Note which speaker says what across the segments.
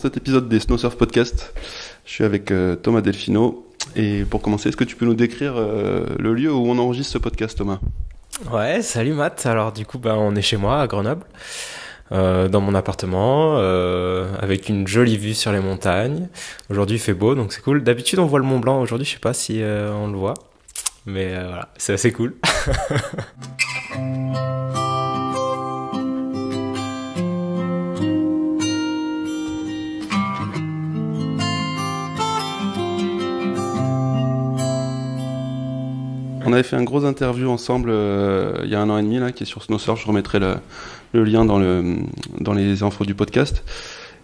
Speaker 1: cet épisode des Snow Surf Podcast. Je suis avec euh, Thomas Delfino. Et pour commencer, est-ce que tu peux nous décrire euh, le lieu où on enregistre ce podcast, Thomas
Speaker 2: Ouais, salut Matt. Alors du coup, bah, on est chez moi à Grenoble, euh, dans mon appartement, avec une jolie vue sur les montagnes. Aujourd'hui, il fait beau, donc c'est cool. D'habitude, on voit le Mont Blanc. Aujourd'hui, je sais pas si on le voit, mais voilà, c'est assez cool.
Speaker 1: On avait fait un gros interview ensemble euh, il y a un an et demi là, qui est sur Snow Je remettrai le, lien dans, le, dans les infos du podcast.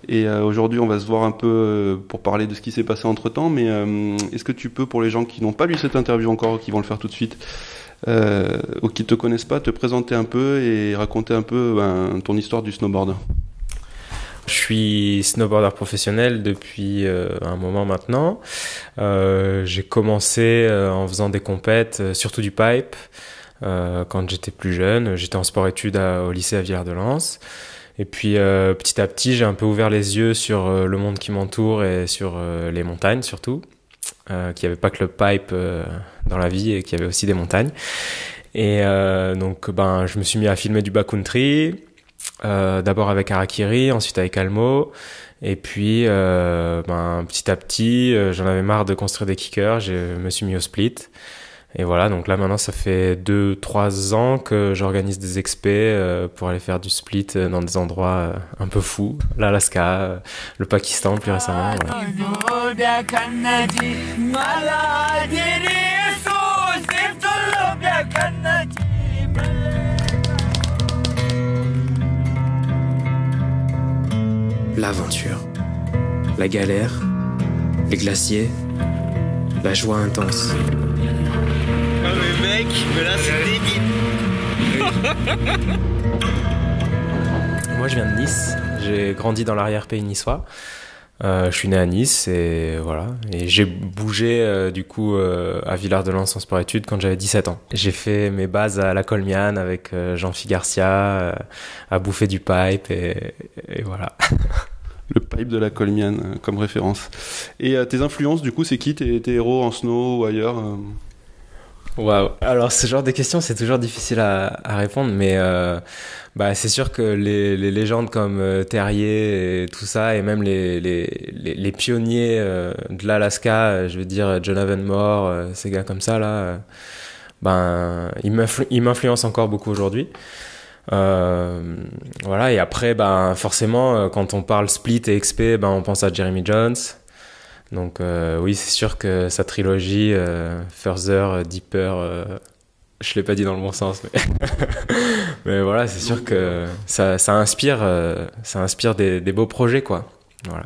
Speaker 1: Et euh, aujourd'hui, on va se voir un peu euh, pour parler de ce qui s'est passé entre temps. Mais est-ce que tu peux, pour les gens qui n'ont pas lu cette interview encore, qui vont le faire tout de suite, ou qui ne te connaissent pas, te présenter un peu et raconter un peu ben, ton
Speaker 2: histoire du snowboard je suis snowboarder professionnel depuis euh, un moment maintenant. Euh, j'ai commencé euh, en faisant des compètes, surtout du pipe. quand j'étais plus jeune, j'étais en sport-études au lycée à villard de lens Et puis petit à petit, j'ai un peu ouvert les yeux sur le monde qui m'entoure et sur les montagnes surtout, qu'il n'y avait pas que le pipe dans la vie et qu'il y avait aussi des montagnes. Et donc, ben, je me suis mis à filmer du backcountry. Euh, d'abord avec arakiri ensuite avec Almo, et puis euh, ben, petit à petit, euh, j'en avais marre de construire des kickers, je me suis mis au split. Et voilà, donc là maintenant ça fait 2-3 ans que j'organise des expé pour aller faire du split dans des endroits un peu fous. L'Alaska, le Pakistan plus récemment. l'aventure, la galère, les glaciers, la joie intense. Oh mais mec, mais là c'est débile. Moi je viens de Nice, j'ai grandi dans l'arrière-pays niçois. Euh, je suis né à Nice et voilà. Et j'ai bougé euh, du coup euh, à Villard-de-Lans en sport-études quand j'avais 17 ans. J'ai fait mes bases à la Colmiane avec euh, jean philippe Garcia, à bouffer du pipe et, et voilà. Le pipe de la Colmiane comme référence.
Speaker 1: Et tes influences du coup, c'est qui tes, tes héros en snow ou ailleurs Wow.
Speaker 2: Alors, ce genre de questions, c'est toujours difficile à, répondre, mais euh, bah, c'est sûr que les, légendes comme euh, Terrier et tout ça, et même les, les, les, pionniers euh, de l'Alaska, euh, je veux dire Jonathan Moore, ces gars comme ça, là, ben, ils m'influencent encore beaucoup aujourd'hui. voilà, et après, ben, forcément, quand on parle Split et XP, ben, on pense à Jeremy Jones. Donc euh, oui, c'est sûr que sa trilogie euh, Further, euh, Deeper, je je l'ai pas dit dans le bon sens, mais, mais voilà, c'est sûr que ça, ça inspire, ça inspire des, des, beaux projets quoi. Voilà.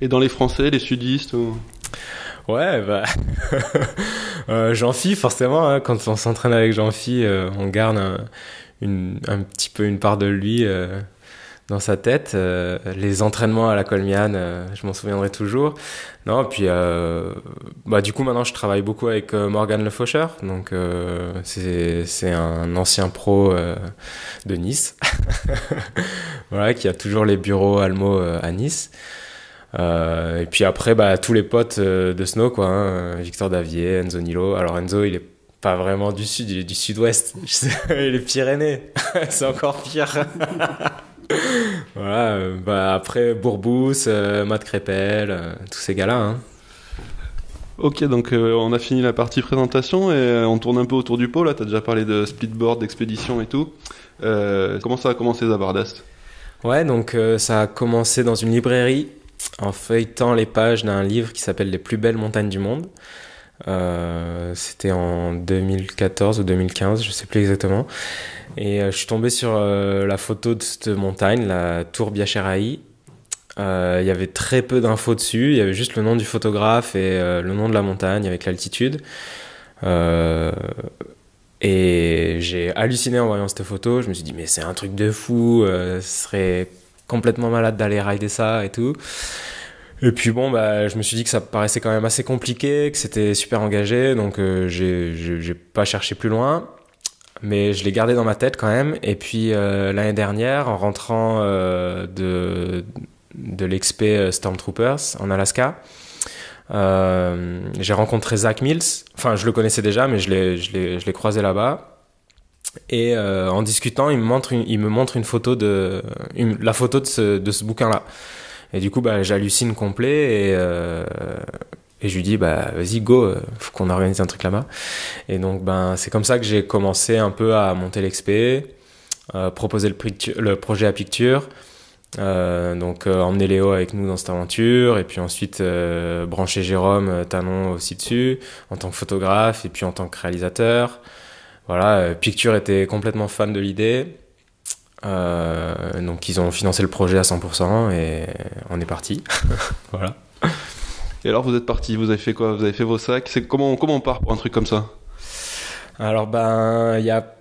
Speaker 2: Et dans les Français, les sudistes ou... Ouais, bah Jean-Phi forcément. Hein, quand on s'entraîne avec Jean-Phi, on garde un, une, un, petit peu une part de lui dans sa tête. Euh, les entraînements à la Colmiane, euh, je m'en souviendrai toujours. Non, puis euh, bah, du coup maintenant je travaille beaucoup avec Morgan Le Faucheur, donc c'est un ancien pro de Nice, voilà qui a toujours les bureaux Almo à Nice. et puis après bah, tous les potes de Snow quoi, hein. Victor Davier, Enzo Nilo. Alors Enzo il est pas vraiment du sud, il est du sud-ouest, il est Pyrénées, c'est encore pire voilà, euh, bah, après Bourbous, euh, Matt Crépel, euh, tous ces gars-là.
Speaker 1: Hein. Ok, donc on a fini la partie présentation et on tourne un peu autour du pot. Là, tu as déjà parlé de splitboard, d'expédition et tout. comment ça a commencé Zabardast
Speaker 2: Ouais, donc ça a commencé dans une librairie en feuilletant les pages d'un livre qui s'appelle Les plus belles montagnes du monde. C'était en 2014 ou 2015, je sais plus exactement. Et euh, je suis tombé sur euh, la photo de cette montagne, la Tour Biacheraï. Euh, il y avait très peu d'infos dessus, il y avait juste le nom du photographe et le nom de la montagne avec l'altitude. et j'ai halluciné en voyant cette photo. Je me suis dit, mais c'est un truc de fou, ce serait complètement malade d'aller rider ça et tout. Et puis bon, bah, je me suis dit que ça paraissait quand même assez compliqué, que c'était super engagé, donc je j'ai pas cherché plus loin mais je l'ai gardé dans ma tête quand même. Et puis euh, l'année dernière, en rentrant euh, de, de euh, Stormtroopers en Alaska, j'ai rencontré Zach Mills. Enfin, je le connaissais déjà, mais je l'ai croisé là-bas. Et en discutant, il me montre il me montre une photo de la photo de ce, de ce bouquin-là. Et du coup, bah, j'hallucine complet et et je lui dis, bah vas-y, go, euh, faut qu'on organise un truc là-bas. Et donc, ben, c'est comme ça que j'ai commencé un peu à monter l'XP euh, proposer le, projet à Picture, euh, donc emmener Léo avec nous dans cette aventure et puis ensuite brancher Jérôme Tanon aussi dessus en tant que photographe et puis en tant que réalisateur. Voilà, Picture était complètement fan de l'idée. donc ils ont financé le projet à 100% et on est parti. voilà.
Speaker 1: Et alors vous êtes parti, vous avez fait quoi Vous avez fait vos sacs C'est comment comment on part pour un truc comme ça
Speaker 2: Alors ben il y a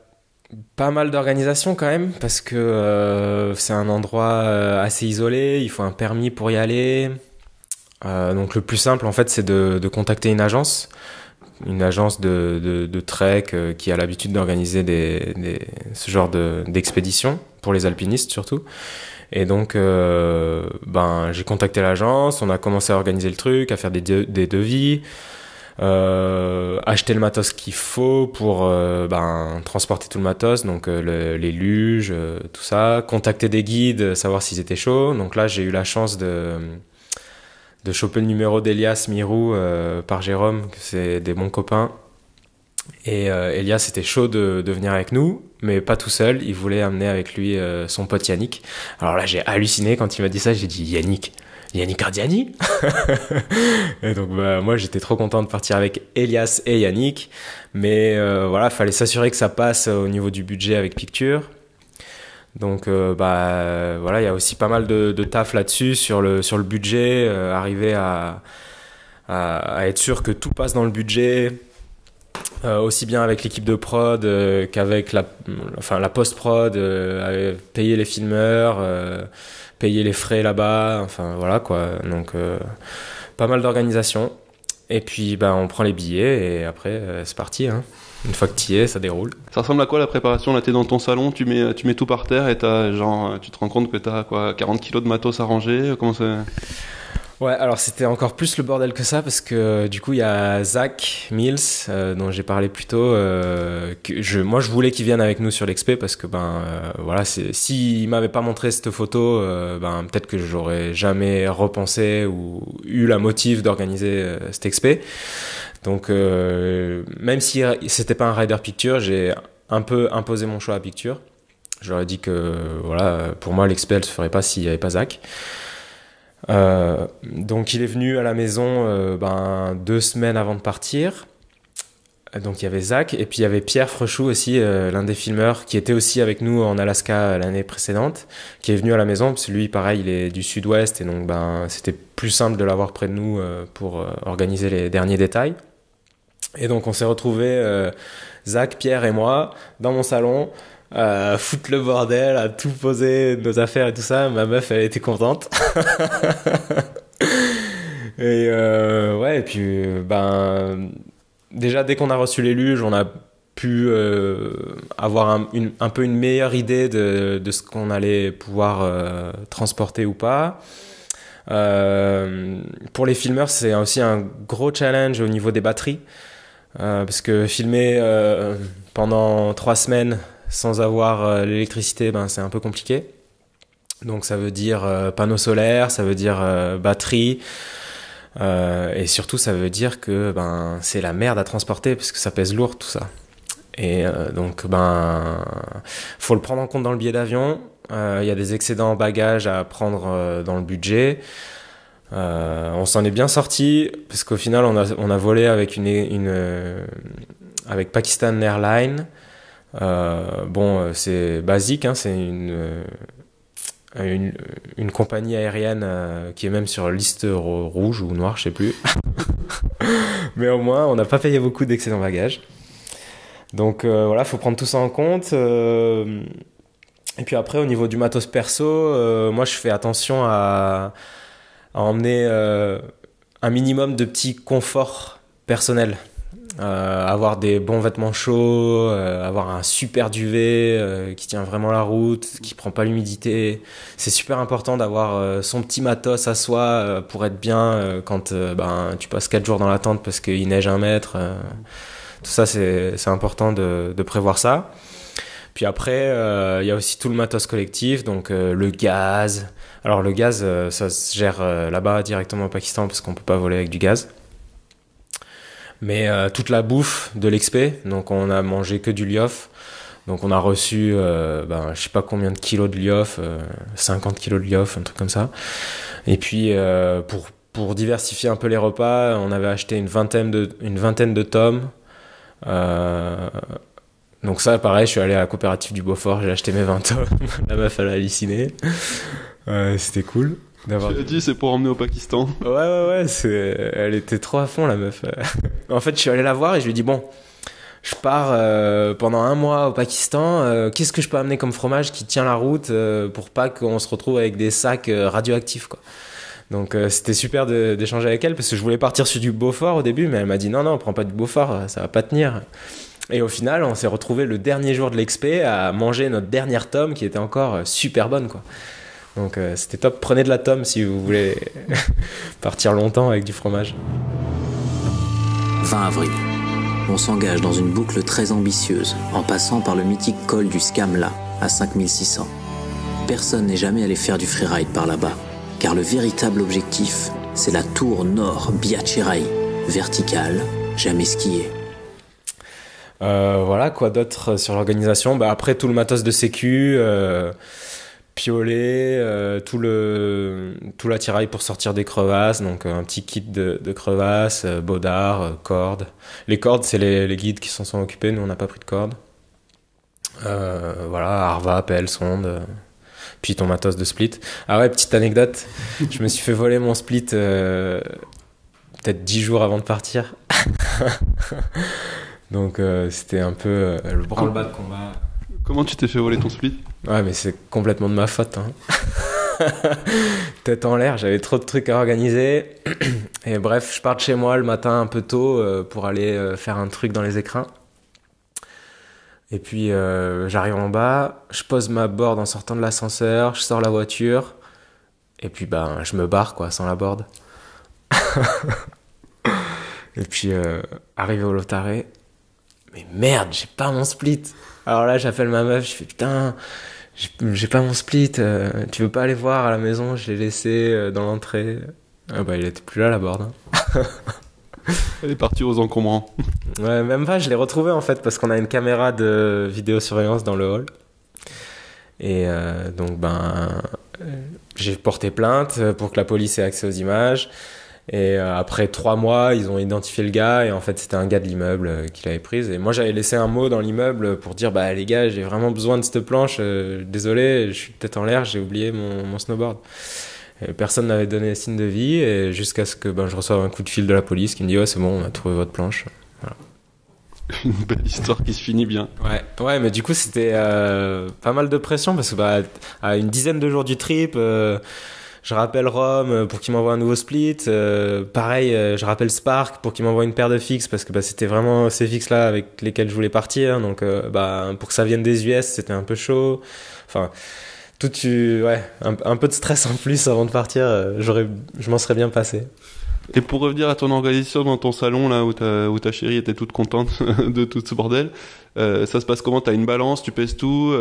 Speaker 2: pas mal d'organisation quand même parce que euh, c'est un endroit euh, assez isolé, il faut un permis pour y aller. Euh, donc le plus simple en fait c'est de, contacter une agence, une agence de, trek qui a l'habitude d'organiser des, ce genre d'expédition pour les alpinistes surtout. Et donc, euh, ben, j'ai contacté l'agence, on a commencé à organiser le truc, à faire des, devis, euh, acheter le matos qu'il faut pour euh, ben, transporter tout le matos, donc les luges, tout ça, contacter des guides, savoir s'ils étaient chauds. Donc là, j'ai eu la chance de, de choper le numéro d'Elias Mirou par Jérôme, c'est des bons copains. Et euh, Elias était chaud de, venir avec nous, mais pas tout seul. Il voulait amener avec lui euh, son pote Yannick. Alors là, j'ai halluciné quand il m'a dit ça. J'ai dit Yannick, Yannick Cardiani Et donc bah, moi j'étais trop content de partir avec Elias et Yannick, mais voilà, euh, voilà, fallait s'assurer que ça passe au niveau du budget avec Picture. Donc bah, voilà, il y a aussi pas mal de, taf là-dessus sur le sur le budget, arriver à être sûr que tout passe dans le budget, euh, aussi bien avec l'équipe de prod euh, qu'avec la, enfin, la post-prod, euh, payer les filmeurs, payer les frais là-bas, enfin voilà quoi. Donc pas mal d'organisation. Et puis bah, on prend les billets et après c'est parti. Hein. Une fois que tu y es, ça déroule.
Speaker 1: Ça ressemble à quoi la préparation Là, t'es dans ton salon, tu mets, tu mets tout par terre et genre, tu te rends compte que t'as quoi, 40 kilos de matos à ranger Comment
Speaker 2: Ouais, alors c'était encore plus le bordel que ça parce que euh, du coup il y a Zach Mills euh, dont j'ai parlé plus tôt. Euh, que je, moi je voulais qu'il vienne avec nous sur l'XP parce que ben voilà, s'il si m'avait pas montré cette photo, ben peut-être que j'aurais jamais repensé ou eu la motive d'organiser cet XP Donc même si c'était pas un rider picture, j'ai un peu imposé mon choix à picture. J'aurais dit que voilà, pour moi l'XP elle se ferait pas s'il n'y avait pas Zach. Euh, donc il est venu à la maison euh, ben, deux semaines avant de partir. Euh, donc il y avait Zach et puis il y avait Pierre Frechou aussi, l'un des filmeurs qui était aussi avec nous en Alaska l'année précédente, qui est venu à la maison parce que lui pareil il est du sud-ouest et donc ben c'était plus simple de l'avoir près de nous pour organiser les derniers détails. Et donc on s'est retrouvé Zach, Pierre et moi dans mon salon à foutre le bordel, à tout poser, nos affaires et tout ça. Ma meuf, elle était contente. et euh, ouais, et puis, euh, ben, déjà, dès qu'on a reçu les luges, on a pu euh, avoir un, peu une meilleure idée de, ce qu'on allait pouvoir transporter ou pas. pour les filmeurs, c'est aussi un gros challenge au niveau des batteries. parce que filmer pendant trois semaines sans avoir euh, l'électricité, ben, c'est un peu compliqué. Donc ça veut dire euh, panneau solaire, ça veut dire euh, batterie. et surtout, ça veut dire que ben, c'est la merde à transporter parce que ça pèse lourd tout ça. Et donc, ben, faut le prendre en compte dans le billet d'avion. Il y a des excédents en bagages à prendre dans le budget. on s'en est bien sorti parce qu'au final, on a, volé avec avec Pakistan Airlines. Euh, bon, euh, c'est basique, hein, c'est euh, une, une, compagnie aérienne qui est même sur liste rouge ou noire, je sais plus. Mais au moins, on n'a pas payé beaucoup d'excédents bagages. Donc voilà, voilà, faut prendre tout ça en compte. et puis après, au niveau du matos perso, moi je fais attention à, à emmener un minimum de petits conforts personnels. Euh, avoir des bons vêtements chauds, euh, avoir un super duvet euh, qui tient vraiment la route, qui prend pas l'humidité. C'est super important d'avoir son petit matos à soi pour être bien quand ben, tu passes 4 jours dans la tente parce qu'il neige un mètre. tout ça, c'est important de, prévoir ça. Puis après, il y a aussi tout le matos collectif, donc le gaz. Alors le gaz, ça se gère là-bas directement au Pakistan parce qu'on peut pas voler avec du gaz mais euh, toute la bouffe de l'expé. Donc on a mangé que du liof. Donc on a reçu, je euh, ben, je sais pas combien de kilos de liof, 50 euh, kilos de liof, un truc comme ça. Et puis pour pour diversifier un peu les repas, on avait acheté une vingtaine de une vingtaine de tomes. donc ça, pareil, je suis allé à la coopérative du Beaufort, j'ai acheté mes 20 tomes. la meuf, elle a halluciné. C'était cool. Tu l'as dit, c'est pour emmener au Pakistan. Ouais, ouais, ouais, elle était trop à fond, la meuf. En fait, je suis allé la voir et je lui ai dit, bon, je pars euh, pendant un mois au Pakistan. Euh, qu'est-ce que je peux amener comme fromage qui tient la route euh, pour pas qu'on se retrouve avec des sacs radioactifs quoi. Donc c'était super d'échanger avec elle parce que je voulais partir sur du Beaufort au début, mais elle m'a dit non non, prends pas du Beaufort, ça va pas tenir. Et au final, on s'est retrouvé le dernier jour de l'expé à manger notre dernière tome qui était encore super bonne quoi. Donc c'était top. Prenez de la tome si vous voulez partir longtemps avec du fromage. 20 avril. On s'engage dans une boucle très ambitieuse, en passant par le mythique col du Scamla, à 5600. Personne n'est jamais allé faire du freeride par là-bas, car le véritable objectif, c'est la tour nord Biacherai, verticale, jamais skiée. Euh, voilà, quoi d'autre euh, sur l'organisation bah, Après, tout le matos de sécu. Euh, pioler euh, tout le tout l'attirail pour sortir des crevasses donc euh, un petit kit de, crevasses euh, cordes les cordes c'est les, guides qui s'en sont occupés nous on n'a pas pris de cordes voilà Arva pelle sonde puis ton matos de split ah ouais petite anecdote je me suis fait voler mon split peut-être dix jours avant de partir donc c'était un peu le branle-bas de combat Comment tu t'es fait voler ton split Ouais, mais c'est complètement de ma faute. Hein. Tête en l'air, j'avais trop de trucs à organiser. Et bref, je pars de chez moi le matin un peu tôt euh, pour aller euh, faire un truc dans les écrins. Et puis euh, j'arrive en bas, je pose ma board en sortant de l'ascenseur, je sors la voiture, et puis ben je me barre quoi, sans la board. et puis arrivé au lotaré, mais merde, j'ai pas mon split. Alors là, j'appelle ma meuf, je fais putain, j'ai pas mon split, euh, tu veux pas aller voir à la maison, je l'ai laissé euh, dans l'entrée. Ah bah il était plus là la board. Hein. Elle est partie aux encombrants. ouais, même pas, je l'ai retrouvé en fait parce qu'on a une caméra de vidéosurveillance dans le hall. Et euh, donc ben j'ai porté plainte pour que la police ait accès aux images. Et euh, après trois mois, ils ont identifié le gars et en fait c'était un gars de l'immeuble euh, qui l'avait prise. Et moi j'avais laissé un mot dans l'immeuble pour dire bah les gars j'ai vraiment besoin de cette planche. Euh, désolé, je suis peut-être en l'air, j'ai oublié mon, mon snowboard. Et personne n'avait donné signe de vie et jusqu'à ce que ben, je reçoive un coup de fil de la police qui me dit ouais c'est bon on a trouvé votre planche. Une belle histoire qui se finit bien. Ouais, ouais mais du coup c'était pas mal de pression parce que bah, à une dizaine de jours du trip je rappelle Rome euh, pour qu'il m'envoie un nouveau split. Euh, pareil, euh, je rappelle Spark pour qu'il m'envoie une paire de fixes parce que bah, c'était vraiment ces fixes là avec lesquels je voulais partir. Donc bah, pour que ça vienne des US, c'était un peu chaud. Enfin, tout tu ouais, un, peu de stress en plus avant de partir. J'aurais, je m'en serais bien passé. Et pour revenir
Speaker 1: à ton organisation dans ton salon, là où ta, chérie était toute contente de tout ce bordel, ça se passe comment T'as une balance, tu pèses tout,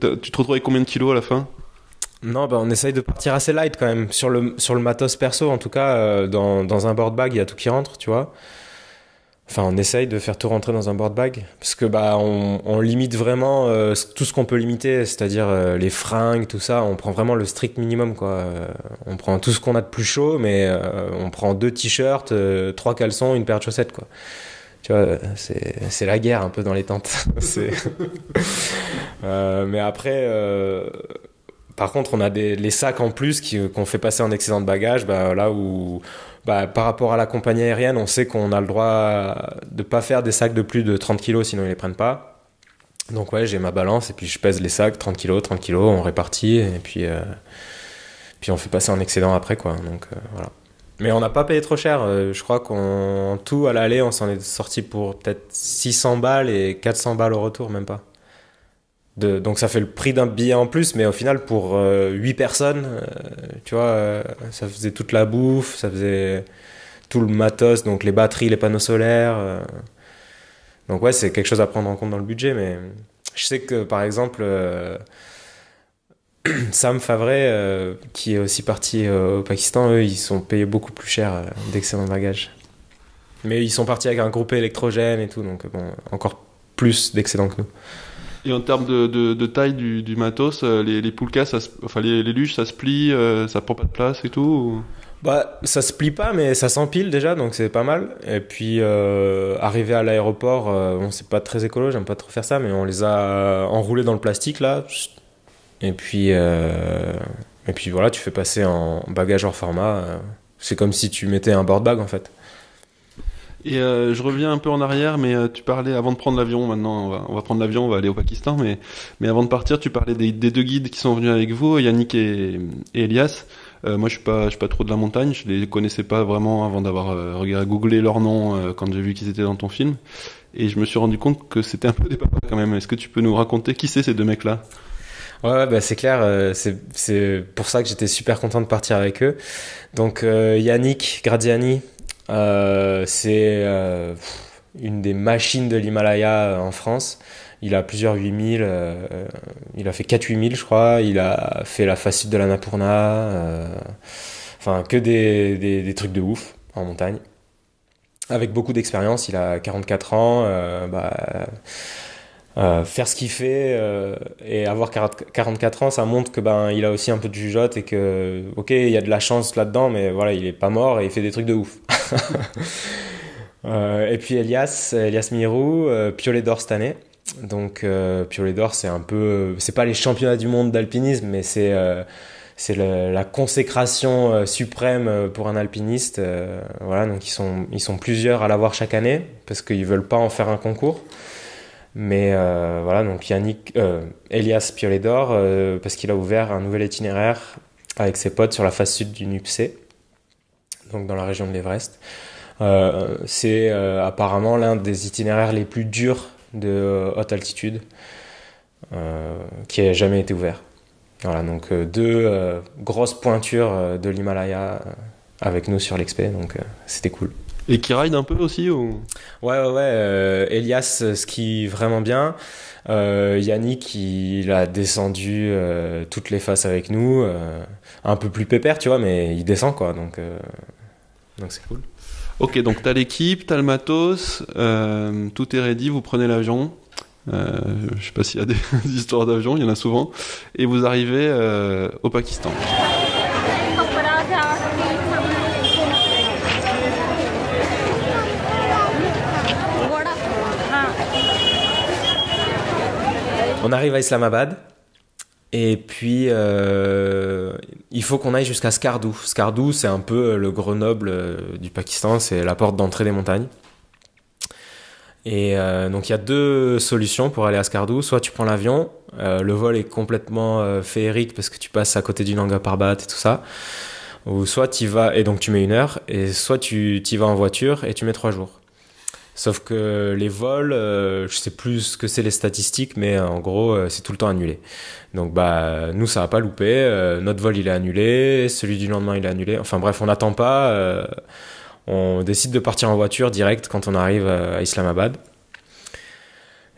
Speaker 1: tu te retrouves avec combien de kilos à la fin
Speaker 2: non, bah, on essaye de partir assez light quand même. Sur le, sur le matos perso, en tout cas, euh, dans, dans, un board bag, il y a tout qui rentre, tu vois. Enfin, on essaye de faire tout rentrer dans un board bag. Parce que, bah, on, limite vraiment euh, tout ce qu'on peut limiter, c'est-à-dire euh, les fringues, tout ça. On prend vraiment le strict minimum, quoi. on prend tout ce qu'on a de plus chaud, mais on prend deux t-shirts, trois caleçons, une paire de chaussettes, quoi. Tu vois, c'est la guerre un peu dans les tentes. mais après par contre, on a des, les sacs en plus euh, qu'on fait passer en excédent de bagages, bah, là où bah, par rapport à la compagnie aérienne, on sait qu'on a le droit de pas faire des sacs de plus de 30 kg sinon ils les prennent pas. Donc ouais, j'ai ma balance et puis je pèse les sacs, 30 kg, 30 kg, on répartit et puis, euh, puis on fait passer en excédent après quoi. Donc euh, voilà. Mais on n'a pas payé trop cher. Je crois qu'en tout, à l'aller, on s'en est sorti pour peut-être 600 balles et 400 balles au retour, même pas donc ça fait le prix d'un billet en plus, mais au final pour 8 euh, personnes, euh, tu vois, euh, ça faisait toute la bouffe, ça faisait tout le matos, donc les batteries, les panneaux solaires. donc ouais, c'est quelque chose à prendre en compte dans le budget, mais je sais que par exemple, Sam Favre qui est aussi parti au Pakistan, eux, ils sont payés beaucoup plus cher d'excellents bagages. Mais ils sont partis avec un groupe électrogène et tout, donc bon, encore plus d'excédents que nous
Speaker 1: en termes de, taille du, matos, euh, les, les poulkas, enfin les, luches ça se plie, euh, ça prend pas de place et tout
Speaker 2: Bah, ça se plie pas, mais ça s'empile déjà, donc c'est pas mal. Et puis, euh, arrivé à l'aéroport, euh, on c'est pas très écolo, j'aime pas trop faire ça, mais on les a enroulés dans le plastique là. Et puis, et puis voilà, tu fais passer en bagage hors format. C'est comme si tu mettais un board bag en fait.
Speaker 1: Et euh, je reviens un peu en arrière, mais euh, tu parlais avant de prendre l'avion. Maintenant, on va, on va prendre l'avion, on va aller au Pakistan. Mais, mais avant de partir, tu parlais des, des deux guides qui sont venus avec vous, Yannick et, Elias. Euh, moi, je suis pas, je suis pas trop de la montagne. Je les connaissais pas vraiment avant d'avoir googlé leur nom quand j'ai vu qu'ils étaient dans ton film. Et je me suis rendu compte que c'était un peu des papas quand même. Est-ce que tu peux nous raconter qui c'est ces deux mecs-là
Speaker 2: Ouais, bah c'est clair, c'est pour ça que j'étais super content de partir avec eux. Donc Yannick Gradiani, euh, c'est euh, une des machines de l'Himalaya euh, en France. Il a plusieurs 8000, il a fait 4 8000 je crois, il a fait la facette de la euh, enfin que des, des, des, trucs de ouf en montagne. Avec beaucoup d'expérience, il a 44 ans, bah, euh, faire ce qu'il fait et avoir 44 ans, ça montre que ben il a aussi un peu de jugeote et que ok il y a de la chance là-dedans, mais voilà il est pas mort et il fait des trucs de ouf. Euh, et puis Elias, Elias Mirou, euh, Piolet d'or cette année. Donc euh, Piolet d'or, c'est un peu, c'est pas les championnats du monde d'alpinisme, mais c'est c'est la consécration suprême pour un alpiniste. voilà, donc ils sont, ils sont plusieurs à l'avoir chaque année parce qu'ils veulent pas en faire un concours. Mais voilà, donc Yannick, Elias Piolet d'Or, parce qu'il a ouvert un nouvel itinéraire avec ses potes sur la face sud du NUPC donc dans la région de l'Everest. Euh, c'est euh, apparemment l'un des itinéraires les plus durs de euh, haute altitude qui n'a jamais été ouvert. Voilà, donc deux grosses pointures de l'Himalaya avec nous sur l'Expé, donc c'était cool. Et qui ride un peu aussi ou... Ouais, ouais, ouais. Elias skie vraiment bien. Yannick, il a descendu toutes les faces avec nous. un peu plus pépère, tu vois, mais il descend, quoi. Donc, donc c'est cool.
Speaker 1: Ok, donc t'as l'équipe, t'as le matos, euh, tout est ready, vous prenez l'avion. Euh, je sais pas s'il y a des, histoires d'avion, il y en a souvent. Et vous arrivez euh, au Pakistan.
Speaker 2: On arrive à Islamabad. Et puis, euh, il faut qu'on aille jusqu'à Skardu, Skardu c'est un peu le Grenoble euh, du Pakistan, c'est la porte d'entrée des montagnes. Et euh, donc, il y a deux solutions pour aller à Skardu, Soit tu prends l'avion, le vol est complètement féerique parce que tu passes à côté du Nanga Parbat et tout ça. Ou soit tu vas, et donc tu mets une heure, et soit tu y vas en voiture et tu mets trois jours. Sauf que les vols, euh, je sais plus ce que c'est les statistiques, mais euh, en gros, euh, c'est tout le temps annulé. Donc bah nous ça va pas loupé, notre vol il est annulé, celui du lendemain il est annulé. Enfin bref, on n'attend pas, on décide de partir en voiture direct quand on arrive à Islamabad.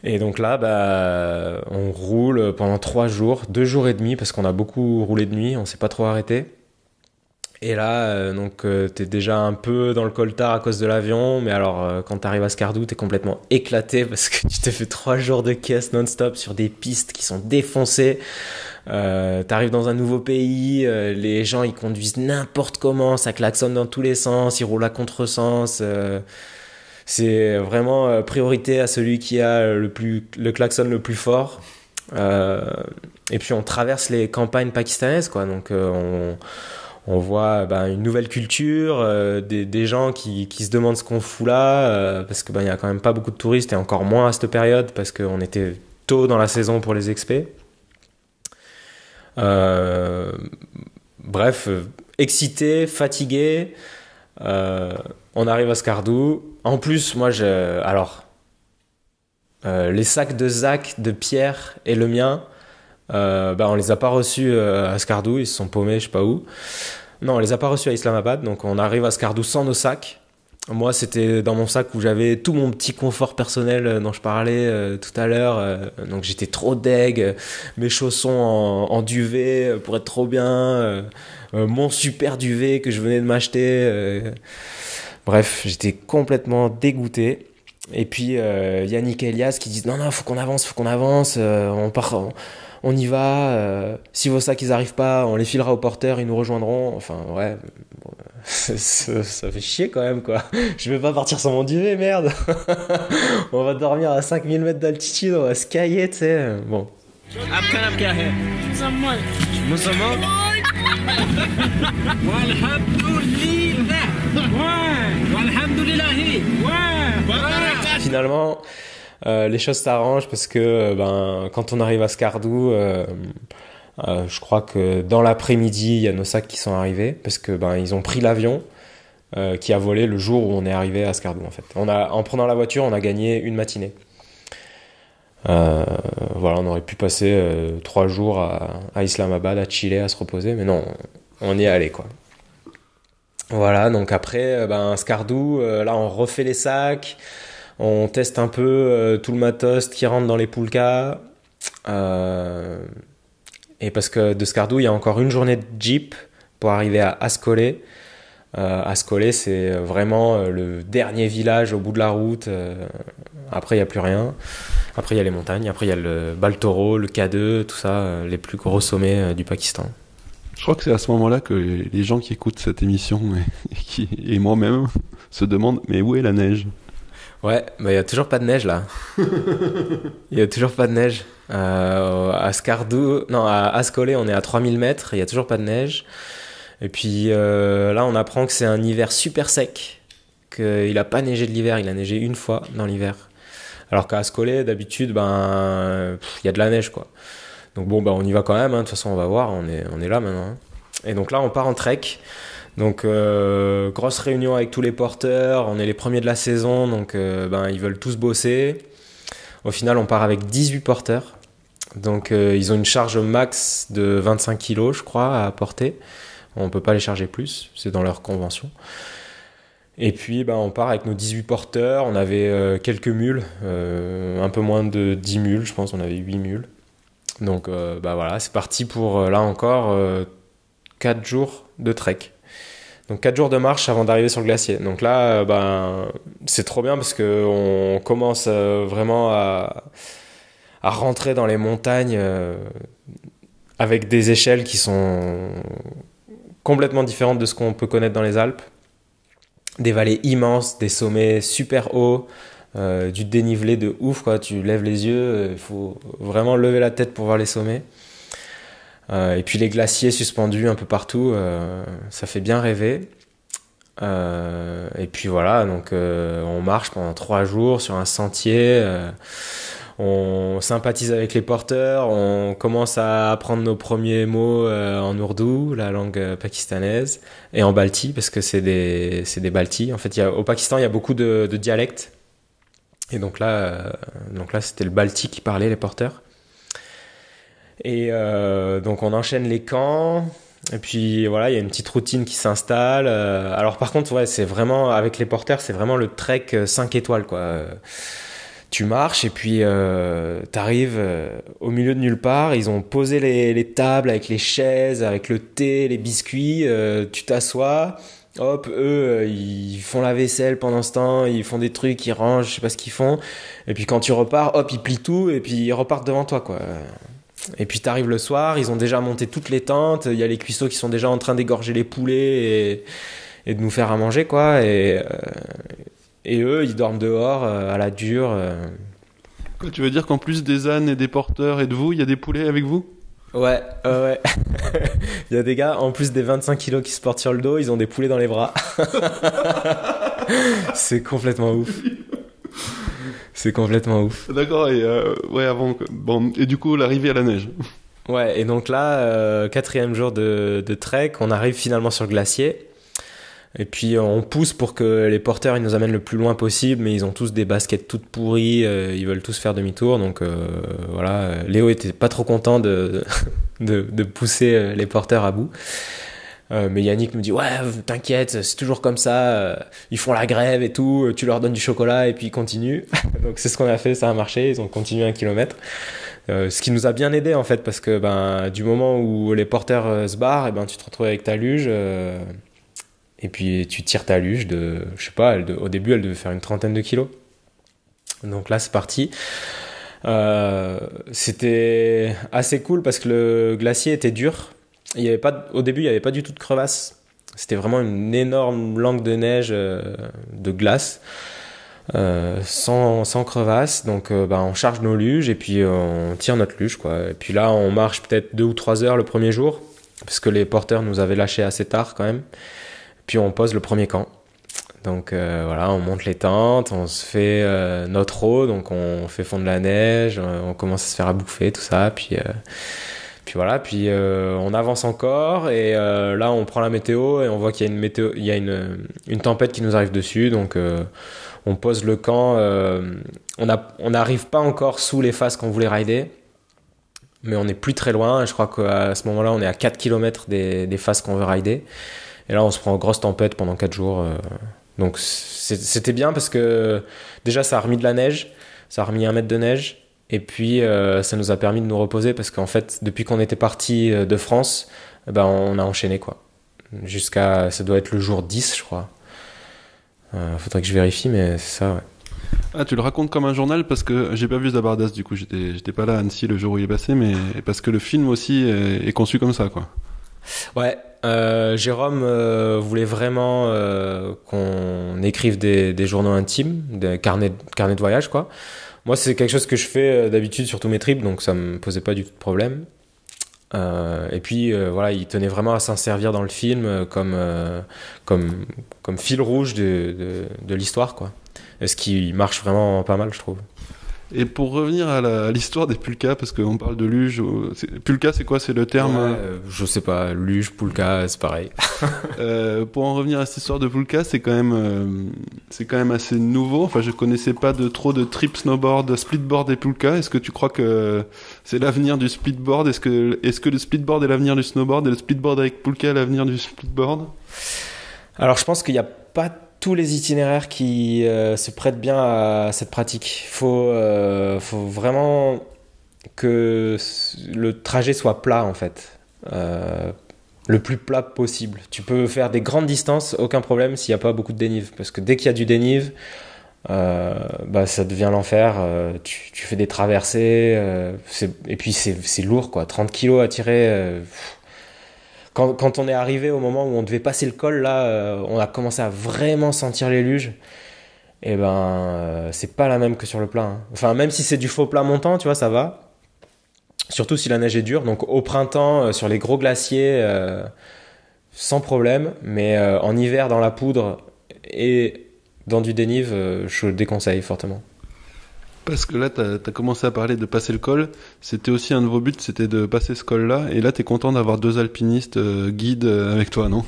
Speaker 2: Et donc là, bah, on roule pendant trois jours, deux jours et demi, parce qu'on a beaucoup roulé de nuit, on s'est pas trop arrêté. Et là, euh, donc, euh, t'es déjà un peu dans le coltard à cause de l'avion, mais alors, euh, quand t'arrives à Scardou, t'es complètement éclaté parce que tu t'es fait trois jours de caisse non-stop sur des pistes qui sont défoncées. Euh, t'arrives dans un nouveau pays, les gens ils conduisent n'importe comment, ça klaxonne dans tous les sens, ils roulent à contresens. Euh, c'est vraiment priorité à celui qui a le, plus, le klaxon le plus fort. et puis on traverse les campagnes pakistanaises, quoi. Donc on, on voit euh, ben, une nouvelle culture, euh, des, gens qui, se demandent ce qu'on fout là, euh, parce qu'il ben, n'y a quand même pas beaucoup de touristes, et encore moins à cette période, parce qu'on était tôt dans la saison pour les expés. bref, excité, fatigué, on arrive à Scardou. En plus, moi, je, alors, les sacs de Zach, de Pierre et le mien, euh, bah, on les a pas reçus euh, à Skardou, ils se sont paumés, je sais pas où. Non, on les a pas reçus à Islamabad, donc on arrive à Skardou sans nos sacs. Moi, c'était dans mon sac où j'avais tout mon petit confort personnel euh, dont je parlais tout à l'heure. donc j'étais trop deg, mes chaussons en, duvet pour être trop bien, mon super duvet que je venais de m'acheter. Bref, j'étais complètement dégoûté. Et puis Yannick et Elias qui disent non non, faut qu'on avance, faut qu'on avance, on part on y va, euh, si vos sacs ils arrivent pas, on les filera au porteur, ils nous rejoindront. Enfin ouais, ça, fait chier quand même quoi. Je vais pas partir sans mon duvet, merde. on va dormir à 5000 mètres d'altitude, on va se tu sais. Bon. Finalement, euh, les choses s'arrangent parce que euh, ben, quand on arrive à Scardou, euh, je crois que dans l'après-midi, il y a nos sacs qui sont arrivés parce que ben, ils ont pris l'avion. qui a volé le jour où on est arrivé à Scardou en fait. On a, en prenant la voiture, on a gagné une matinée. voilà, on aurait pu passer trois jours à, Islamabad, à Chile, à se reposer, mais non, on est allé quoi. Voilà, donc après, ben, Scardou, là on refait les sacs, on teste un peu euh, tout le matos qui rentre dans les poulkas. Euh, et parce que de Skardu, il y a encore une journée de Jeep pour arriver à Ascolé. Euh, c'est vraiment euh, le dernier village au bout de la route. après, il n'y a plus rien. Après, il y a les montagnes. Après, il y a le Baltoro, le K2, tout ça, les plus gros sommets du Pakistan.
Speaker 1: Je crois que c'est à ce moment-là que les gens qui écoutent cette émission et moi-même se
Speaker 2: demandent mais où est la neige Ouais, il y a toujours pas de neige là.
Speaker 1: Il
Speaker 2: n'y a toujours pas de neige. Euh, à Scardou, non, à Ascolé, on est à 3000 mètres, il n'y a toujours pas de neige. Et puis euh, là, on apprend que c'est un hiver super sec, qu'il n'a pas neigé de l'hiver, il a neigé une fois dans l'hiver. Alors qu'à Ascolé, d'habitude, ben, il y a de la neige quoi. Donc bon, bah on y va quand même, hein. de toute façon, on va voir, on est, on est là maintenant. Hein. Et donc là, on part en trek. Donc euh, grosse réunion avec tous les porteurs, on est les premiers de la saison, donc euh, ben, ils veulent tous bosser. Au final, on part avec 18 porteurs. Donc euh, ils ont une charge max de 25 kg, je crois, à porter. On ne peut pas les charger plus, c'est dans leur convention. Et puis ben, on part avec nos 18 porteurs, on avait quelques mules, un peu moins de 10 mules, je pense, on avait 8 mules. Donc ben, voilà, c'est parti pour là encore 4 jours de trek. Donc 4 jours de marche avant d'arriver sur le glacier. Donc là, euh, ben, c'est trop bien parce qu'on commence euh, vraiment à, rentrer dans les montagnes euh, avec des échelles qui sont complètement différentes de ce qu'on peut connaître dans les Alpes. Des vallées immenses, des sommets super hauts, du dénivelé de ouf. Quoi. Tu lèves les yeux, il faut vraiment lever la tête pour voir les sommets. Euh, et puis les glaciers suspendus un peu partout, euh, ça fait bien rêver. Euh, et puis voilà, donc on marche pendant trois jours sur un sentier on sympathise avec les porteurs, on commence à apprendre nos premiers mots en ourdou, la langue pakistanaise, et en balti, parce que c'est des, des baltis. En fait, au Pakistan, il y a beaucoup de, dialectes. Et donc là, donc là c'était le balti qui parlait, les porteurs. Et euh, donc on enchaîne les camps. Et puis voilà, il y a une petite routine qui s'installe. Euh, alors par contre, ouais, c'est vraiment avec les porteurs, c'est vraiment le trek 5 euh, étoiles quoi. Tu marches et puis euh, t'arrives au milieu de nulle part. Ils ont posé les, tables avec les chaises, avec le thé, les biscuits. tu t'assois. Hop, eux, ils font la vaisselle pendant ce temps, ils font des trucs, ils rangent, je sais pas ce qu'ils font. Et puis quand tu repars, hop, ils plient tout et puis ils repartent devant toi quoi. Et puis t'arrives le soir, ils ont déjà monté toutes les tentes, il y a les cuisseaux qui sont déjà en train d'égorger les poulets et, de nous faire à manger, quoi. Et, euh, et eux, ils dorment dehors euh, à la dure. Euh. Quoi, tu veux dire qu'en plus des ânes et des porteurs et de vous, il y a des poulets avec vous Ouais, ouais. Il y a des gars, en plus des 25 kilos qui se portent sur le dos, ils ont des poulets dans les bras. C'est complètement ouf. C'est complètement ouf. D'accord, et euh, ouais, Bon, et du coup, l'arrivée à la neige. Ouais, et donc là, euh, quatrième jour de, trek, on arrive finalement sur le glacier. Et puis euh, on pousse pour que les porteurs ils nous amènent le plus loin possible, mais ils ont tous des baskets toutes pourries, ils veulent tous faire demi-tour. Donc voilà, Léo était pas trop content de, de pousser les porteurs à bout. Euh, mais Yannick nous dit ouais t'inquiète c'est toujours comme ça euh, ils font la grève et tout euh, tu leur donnes du chocolat et puis ils continuent donc c'est ce qu'on a fait ça a marché ils ont continué un kilomètre ce qui nous a bien aidé en fait parce que ben du moment où les porteurs se barrent et eh ben tu te retrouves avec ta luge et puis tu tires ta luge de je sais pas au début elle devait faire une trentaine de kilos donc là c'est parti c'était assez cool parce que le glacier était dur il y avait pas, au début, il n'y avait pas du tout de crevasse. C'était vraiment une énorme langue de neige, euh, de glace. Euh, sans, sans, crevasse. Donc, euh, bah, on charge nos luges et puis euh, on tire notre luge, quoi. Et puis là, on marche peut-être deux ou trois heures le premier jour, parce que les porteurs nous avaient lâchés assez tard quand même. Puis on pose le premier camp. Donc voilà, on monte les tentes, on se fait notre eau, donc on fait fondre la neige, on commence à se faire à bouffer, tout ça. Puis puis voilà, puis euh, on avance encore et euh, là on prend la météo et on voit qu'il y a une météo, il y une, tempête qui nous arrive dessus, donc euh, on pose le camp. on n'arrive on pas encore sous les faces qu'on voulait rider, mais on n'est plus très loin. Je crois qu'à ce moment-là on est à 4 km des, des faces qu'on veut rider. Et là on se prend en grosse tempête pendant 4 jours. donc c'était bien parce que déjà ça a remis de la neige, ça a remis un mètre de neige. Et puis, euh, ça nous a permis de nous reposer parce qu'en fait, depuis qu'on était parti euh, de France, eh ben, on a enchaîné quoi. Jusqu'à, ça doit être le jour 10, je crois. Euh, faudrait que je vérifie, mais c'est ça, ouais.
Speaker 1: Ah, tu le racontes comme un journal parce que j'ai pas vu Zabardas du coup, j'étais, pas là à Annecy le jour où il est passé, mais parce que le film aussi est, conçu comme ça quoi.
Speaker 2: Ouais, euh, Jérôme euh, voulait vraiment qu'on écrive des, des, journaux intimes, des carnets, carnets de voyage, quoi. Moi, c'est quelque chose que je fais euh, d'habitude sur tous mes tripes, donc ça me posait pas du tout de problème. Euh, et puis euh, voilà, il tenait vraiment à s'en servir dans le film euh, comme, comme, comme fil rouge de, de, de l'histoire, quoi. Ce qui marche vraiment pas mal, je trouve. Et pour revenir à
Speaker 1: l'histoire des pulkas, parce qu'on parle de luge, euh, pulka c'est quoi C'est le terme euh? Euh,
Speaker 2: Je sais pas, luge, pulka, c'est pareil.
Speaker 1: euh, pour en revenir à cette histoire de pulka, c'est quand même, c'est quand même assez nouveau. Enfin, je connaissais pas de trop de trip snowboard, splitboard et pulka. Est-ce que tu crois que c'est l'avenir du splitboard Est-ce que, est-ce que le splitboard est l'avenir du snowboard et le splitboard
Speaker 2: avec pulka l'avenir du splitboard Alors, je pense qu'il n'y a pas tous les itinéraires qui euh, se prêtent bien à cette pratique. Il euh, faut, vraiment que le trajet soit plat, en fait. Euh, le plus plat possible. Tu peux faire des grandes distances, aucun problème, s'il n'y a pas beaucoup de dénive. Parce que dès qu'il y a du dénive, bah, ça devient l'enfer. Tu, fais des traversées. et puis, c'est lourd, quoi. 30 kilos à tirer quand, on est arrivé au moment où on devait passer le col, là, euh, on a commencé à vraiment sentir les luges. Et eh ben, euh, c'est pas la même que sur le plat. Hein. Enfin, même si c'est du faux plat montant, tu vois, ça va. Surtout si la neige est dure. Donc au printemps, euh, sur les gros glaciers, sans problème. Mais en hiver, dans la poudre et dans du dénive, je le déconseille fortement.
Speaker 1: Parce que là, tu as, commencé à parler de passer le col. C'était aussi un de vos buts, c'était de passer ce col-là. Et là, tu es content d'avoir deux alpinistes euh, guides euh, avec toi, non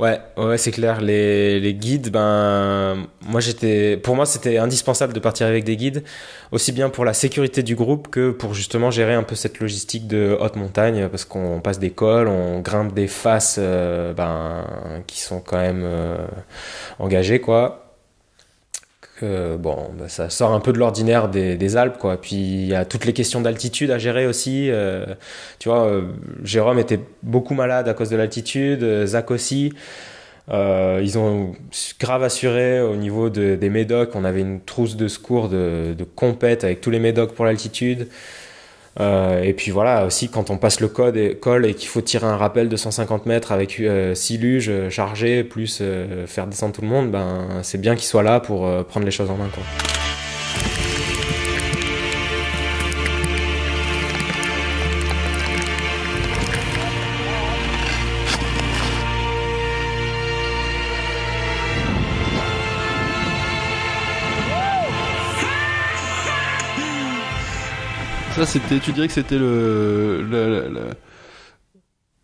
Speaker 2: Ouais, ouais, c'est clair. Les, guides, ben, moi j'étais, pour moi c'était indispensable de partir avec des guides, aussi bien pour la sécurité du groupe que pour justement gérer un peu cette logistique de haute montagne, parce qu'on passe des cols, on grimpe des faces, euh, ben, qui sont quand même engagées, quoi bon, bah, ça sort un peu de l'ordinaire des, Alpes, quoi. Puis il y a toutes les questions d'altitude à gérer aussi. Euh, tu vois, euh, Jérôme était beaucoup malade à cause de l'altitude, euh, Zach aussi. ils ont grave assuré au niveau des médocs. On avait une trousse de secours de, de compète avec tous les médocs pour l'altitude. Euh, et puis voilà, aussi quand on passe le code et, et qu'il faut tirer un rappel de 150 mètres avec 6 euh, luges euh, chargés plus faire descendre tout le monde, ben, c'est bien qu'il soit là pour prendre les choses en main. Quoi.
Speaker 1: c'était, tu dirais que c'était le,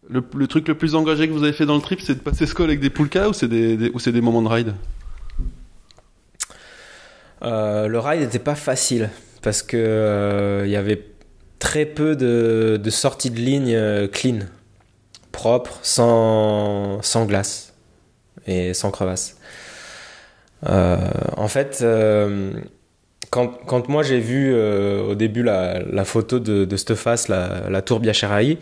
Speaker 1: le, truc le plus engagé que vous avez fait dans le trip, c'est de passer ce col avec des poulkas ou c'est des, ou c'est des moments de ride
Speaker 2: euh, Le ride n'était pas facile parce que euh, il y avait très peu de, sorties de ligne euh, clean, propres, sans, sans glace et sans crevasse. en fait, quand, moi j'ai vu euh, au début la, photo de, de, la, tour Biacharaï,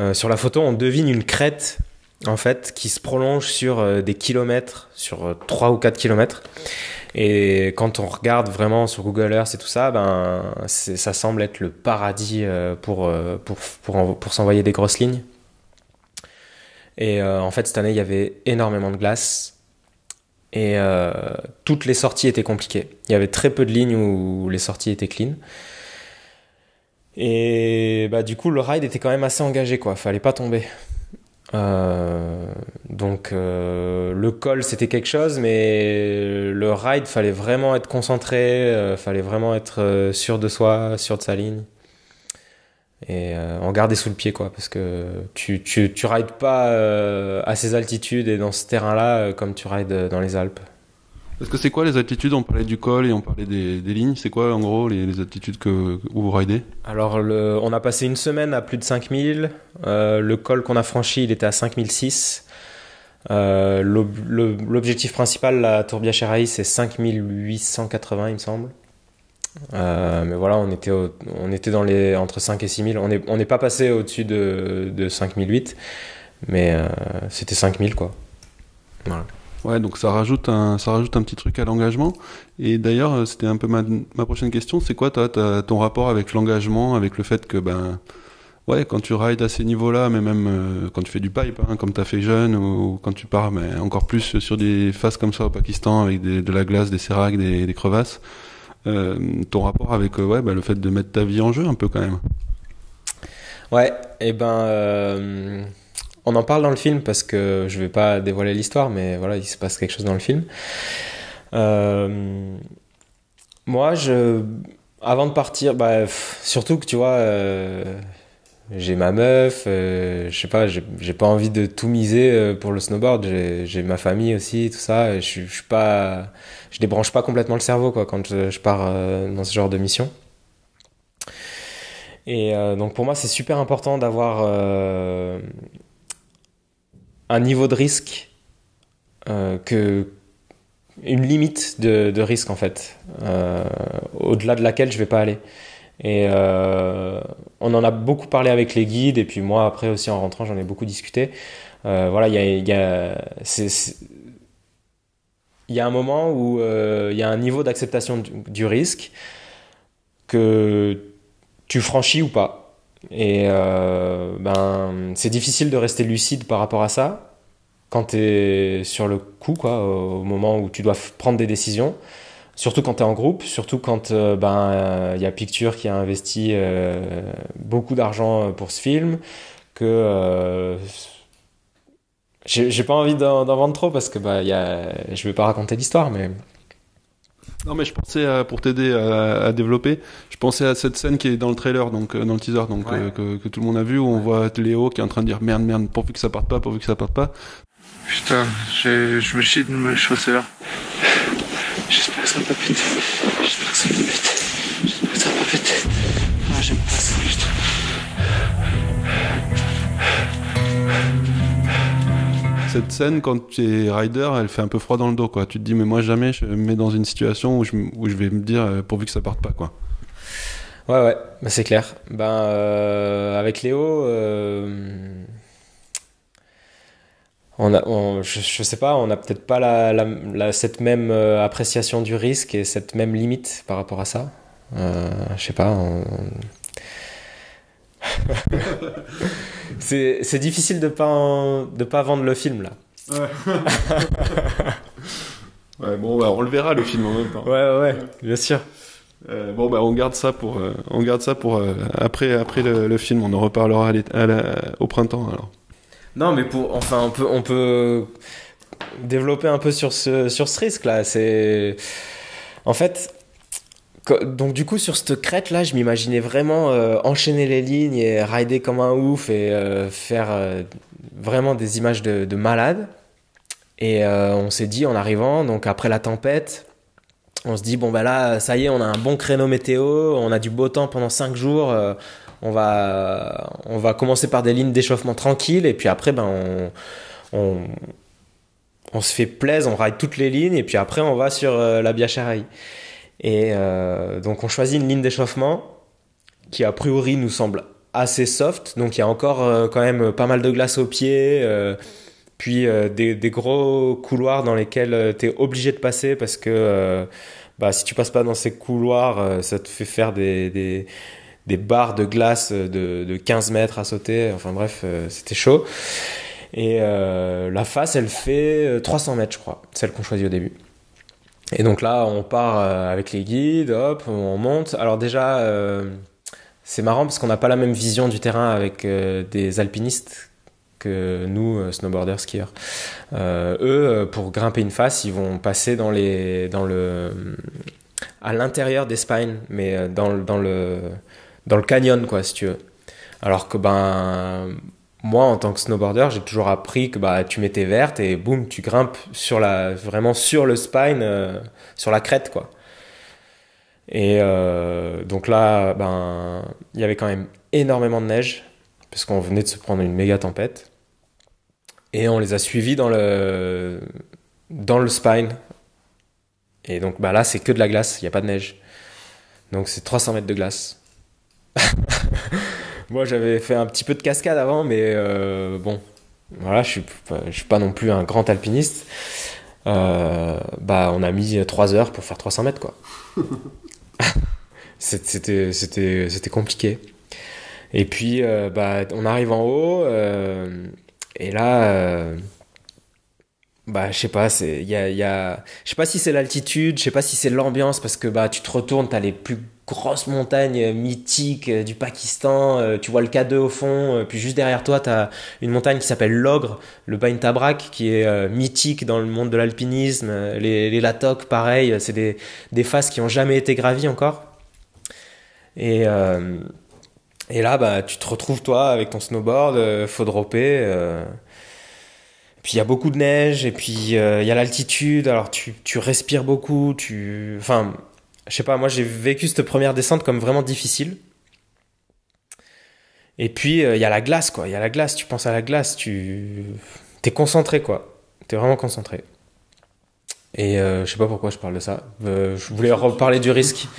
Speaker 2: euh, sur la photo on devine une crête en fait qui se prolonge sur euh, des kilomètres, sur 3 ou 4 kilomètres. Et quand on regarde vraiment sur Google Earth et tout ça, ben, ça semble être le paradis pour, pour, pour s'envoyer des grosses lignes. Et en fait cette année il y avait énormément de glace. Et euh, toutes les sorties étaient compliquées. Il y avait très peu de lignes où les sorties étaient clean. Et bah, du coup, le ride était quand même assez engagé, quoi. Fallait pas tomber. Euh, donc euh, le col c'était quelque chose, mais le ride fallait vraiment être concentré, il fallait vraiment être sûr de soi, sûr de sa ligne et euh, en garder sous le pied quoi parce que tu tu, tu rides pas euh, à ces altitudes et dans ce terrain là euh, comme tu rides dans les Alpes parce que
Speaker 1: c'est quoi les altitudes on parlait du col et on parlait des, des lignes c'est quoi en gros les, les altitudes que où vous ridez
Speaker 2: alors le, on a passé une semaine à plus de 5000 le col qu'on a franchi il était à 5006 l'objectif principal la tourbière cent c'est 5880 il me semble euh, mais voilà, on était, on était dans les, entre 5 et 6 000. On n'est on est pas passé au-dessus de, de 5008, mais euh, c'était 5 000 quoi. Voilà. Ouais, donc ça rajoute un, ça rajoute un petit truc à
Speaker 1: l'engagement. Et d'ailleurs, euh, c'était un peu ma, ma prochaine question. C'est quoi toi, ton rapport avec l'engagement, avec le fait que ben ouais, quand tu rides à ces niveaux-là, mais même quand tu fais du pipe, hein, comme tu as fait jeune, ou, quand tu pars, mais encore plus sur des faces comme ça au Pakistan, avec des, de la glace, des séracs, des, des crevasses, euh, ton rapport avec euh, ouais, bah, le fait de mettre ta vie en jeu un peu quand même.
Speaker 2: Ouais, et eh ben. Euh, on en parle dans le film parce que je vais pas dévoiler l'histoire, mais voilà, il se passe quelque chose dans le film. moi, je, avant de partir, bah, surtout que tu vois, j'ai ma meuf, je sais pas, j'ai pas envie de tout miser pour le snowboard, j'ai ma famille aussi, tout ça, je suis pas, je débranche pas complètement le cerveau quoi, quand je, pars euh, dans ce genre de mission. Et euh, donc pour moi, c'est super important d'avoir euh, un niveau de risque que une limite de, risque en fait, au-delà de laquelle je vais pas aller. Et on en a beaucoup parlé avec les guides, et puis moi après aussi en rentrant j'en ai beaucoup discuté. voilà, il y a, il y a un moment où euh, il y a un niveau d'acceptation du, risque que tu franchis ou pas. Et euh, ben, c'est difficile de rester lucide par rapport à ça quand tu es sur le coup, quoi, au moment où tu dois prendre des décisions. Surtout quand tu es en groupe, surtout quand euh, ben, il y a Picture qui a investi beaucoup d'argent pour ce film, que j'ai pas envie d'en vendre trop parce que bah, y a, je vais pas raconter l'histoire, mais.
Speaker 1: Non, mais je pensais pour t'aider à, développer, je pensais à cette scène qui est dans le trailer, donc euh, dans le teaser, donc euh, que, tout le monde a vu, où on voit Léo qui est en train de dire merde, merde, pourvu que ça parte pas, pourvu que ça parte pas. Putain, je me chie de me chausser là. J'espère que ça va pas péter. cette scène, quand tu es rider, elle fait un peu froid dans le dos. Quoi. Tu te dis, mais moi, jamais je me mets dans une situation où je, vais me dire, euh, pourvu que ça parte pas. quoi.
Speaker 2: Ouais, ouais, bah, c'est clair. Ben, euh, avec Léo, euh, on a, je, sais pas, on n'a peut-être pas cette même appréciation du risque et cette même limite par rapport à ça. je sais pas. On... c'est difficile de pas de pas vendre le film là. Ouais. ouais bon, bah, on le
Speaker 1: verra le film en même temps. Ouais, ouais, bien sûr. Euh, bon, bah, on garde ça pour, euh, on garde ça pour euh, après, après le, le, film. On en reparlera au printemps alors.
Speaker 2: Non, mais pour, enfin, on peut, on peut développer un peu sur ce, sur ce risque là. C'est, en fait, donc du coup sur cette crête là, je m'imaginais vraiment euh, enchaîner les lignes et rider comme un ouf et euh, faire euh, vraiment des images de, de malade. Et on s'est dit en arrivant, donc après la tempête, on se dit bon bah là ça y est, on a un bon créneau météo, on a du beau temps pendant 5 jours. on va, on va commencer par des lignes d'échauffement tranquilles et puis après, ben, on, on, on se fait plaisir, on ride toutes les lignes et puis après, on va sur la Biacharaï. Et euh, donc on choisit une ligne d'échauffement qui a priori nous semble assez soft, donc il y a encore euh, quand même pas mal de glace au pied euh, puis des, gros couloirs dans lesquels tu es obligé de passer parce que bah, si tu passes pas dans ces couloirs, ça te fait faire des, barres de glace de, de, 15 mètres à sauter, enfin bref, c'était chaud. Et la face, elle fait 300 mètres, je crois, celle qu'on choisit au début. Et donc là, on part euh, avec les guides, hop, on monte. Alors déjà, euh, c'est marrant parce qu'on n'a pas la même vision du terrain avec euh, des alpinistes que nous, snowboarders, skieurs. eux, pour grimper une face, ils vont passer dans les, dans le, à l'intérieur des spines, mais dans, dans le, dans le canyon, quoi, si tu veux. Alors que ben moi, en tant que snowboarder, j'ai toujours appris que bah, tu mets verte et boum, tu grimpes sur la, vraiment sur le spine, euh, sur la crête, quoi. Et euh, donc là, ben, il y avait quand même énormément de neige, parce qu'on venait de se prendre une méga tempête. Et on les a suivis dans le, dans le spine. Et donc bah là, c'est que de la glace, il n'y a pas de neige. Donc c'est 300 mètres de glace. Moi, j'avais fait un petit peu de cascade avant, mais euh, bon, voilà, je suis, suis pas non plus un grand alpiniste. Euh, bah, on a mis 3 heures pour faire 300 mètres, quoi. c'était, compliqué. Et puis, euh, bah, on arrive en haut, et là bah je sais pas il y a... je sais pas si c'est l'altitude je sais pas si c'est l'ambiance parce que bah tu te retournes t'as les plus grosse montagne euh, mythique euh, du Pakistan, euh, tu vois le K2 au fond, puis juste derrière toi, tu as une montagne qui s'appelle l'Ogre, le Tabrak, qui est mythique dans le monde de l'alpinisme, les, Latok, pareil, c'est des, faces qui n'ont jamais été gravies encore. Et, là, bah, tu te retrouves, toi, avec ton snowboard, faut dropper. puis il y a beaucoup de neige et puis il y a l'altitude alors tu, respires beaucoup tu enfin je sais pas, moi j'ai vécu cette première descente comme vraiment difficile. Et puis euh, il y a la glace quoi, il y a la glace, tu penses à la glace, tu t'es concentré quoi, t'es vraiment concentré. Et euh, je sais pas pourquoi je parle de ça. Euh, je voulais reparler du risque.